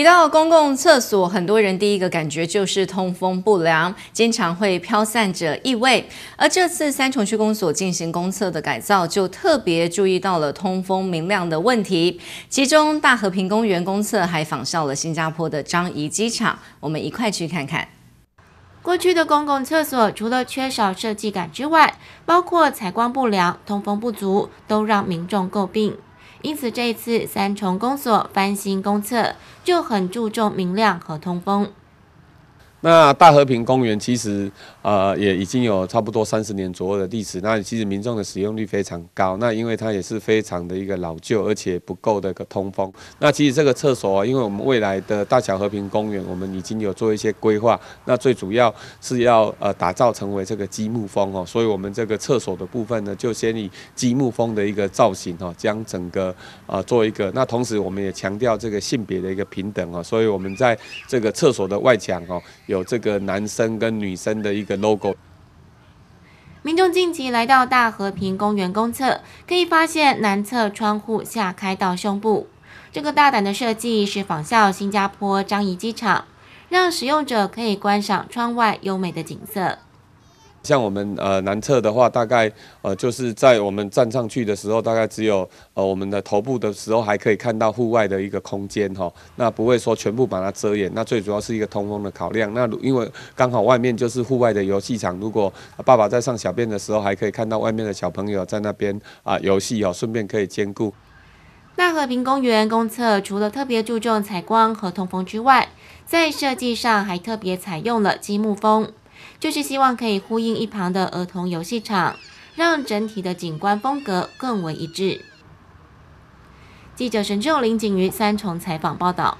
提到公共厕所，很多人第一个感觉就是通风不良，经常会飘散着异味。而这次三重区公所进行公厕的改造，就特别注意到了通风明亮的问题。其中大和平公园公厕还仿效了新加坡的樟宜机场，我们一块去看看。过去的公共厕所除了缺少设计感之外，包括采光不良、通风不足，都让民众诟病。因此，这一次三重公所翻新公厕就很注重明亮和通风。那大和平公园其实，呃，也已经有差不多三十年左右的历史。那其实民众的使用率非常高。那因为它也是非常的一个老旧，而且不够的一个通风。那其实这个厕所，因为我们未来的大小和平公园，我们已经有做一些规划。那最主要是要呃打造成为这个积木风哦。所以我们这个厕所的部分呢，就先以积木风的一个造型哦，将整个呃做一个。那同时我们也强调这个性别的一个平等哦。所以我们在这个厕所的外墙哦。有这个男生跟女生的一个 logo。民众近期来到大和平公园公厕，可以发现男厕窗户下开到胸部，这个大胆的设计是仿效新加坡樟宜机场，让使用者可以观赏窗外优美的景色。像我们呃南侧的话，大概呃就是在我们站上去的时候，大概只有呃我们的头部的时候还可以看到户外的一个空间哈。那不会说全部把它遮掩，那最主要是一个通风的考量。那因为刚好外面就是户外的游戏场，如果爸爸在上小便的时候，还可以看到外面的小朋友在那边啊游戏哦，顺便可以兼顾。那和平公园公厕除了特别注重采光和通风之外，在设计上还特别采用了积木风。就是希望可以呼应一旁的儿童游戏场，让整体的景观风格更为一致。记者神志林景瑜三重采访报道。